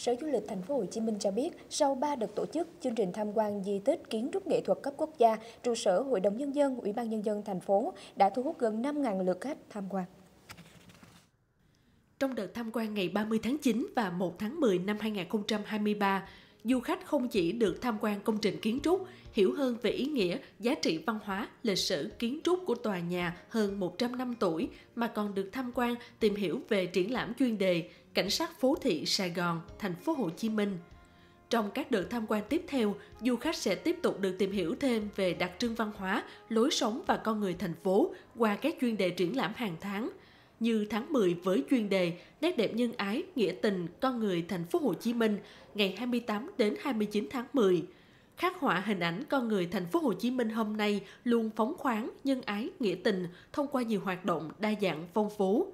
Sở Du lịch Thành phố Hồ Chí Minh cho biết, sau 3 đợt tổ chức chương trình tham quan di tích kiến trúc nghệ thuật cấp quốc gia, trụ sở Hội đồng nhân dân, Ủy ban nhân dân thành phố đã thu hút gần 5.000 lượt khách tham quan. Trong đợt tham quan ngày 30 tháng 9 và 1 tháng 10 năm 2023, du khách không chỉ được tham quan công trình kiến trúc, hiểu hơn về ý nghĩa, giá trị văn hóa, lịch sử kiến trúc của tòa nhà hơn 100 năm tuổi, mà còn được tham quan, tìm hiểu về triển lãm chuyên đề cảnh sát phố thị Sài Gòn, thành phố Hồ Chí Minh. Trong các đợt tham quan tiếp theo, du khách sẽ tiếp tục được tìm hiểu thêm về đặc trưng văn hóa, lối sống và con người thành phố qua các chuyên đề triển lãm hàng tháng như tháng 10 với chuyên đề Nét đẹp nhân ái, nghĩa tình, con người thành phố Hồ Chí Minh ngày 28 đến 29 tháng 10. Khắc họa hình ảnh con người thành phố Hồ Chí Minh hôm nay luôn phóng khoáng, nhân ái, nghĩa tình thông qua nhiều hoạt động đa dạng phong phú.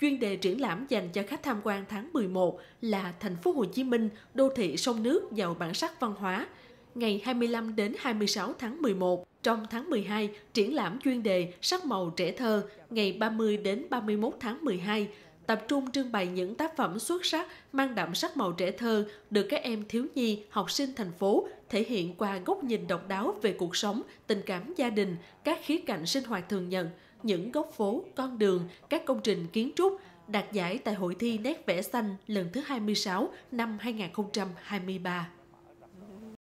Chuyên đề triển lãm dành cho khách tham quan tháng 11 là Thành phố Hồ Chí Minh, đô thị sông nước giàu bản sắc văn hóa. Ngày 25 đến 26 tháng 11, trong tháng 12, triển lãm chuyên đề Sắc màu trẻ thơ ngày 30 đến 31 tháng 12 tập trung trưng bày những tác phẩm xuất sắc mang đậm sắc màu trẻ thơ được các em thiếu nhi, học sinh thành phố thể hiện qua góc nhìn độc đáo về cuộc sống, tình cảm gia đình, các khía cạnh sinh hoạt thường nhật – những góc phố, con đường, các công trình kiến trúc đạt giải tại hội thi nét vẽ xanh lần thứ 26 năm 2023.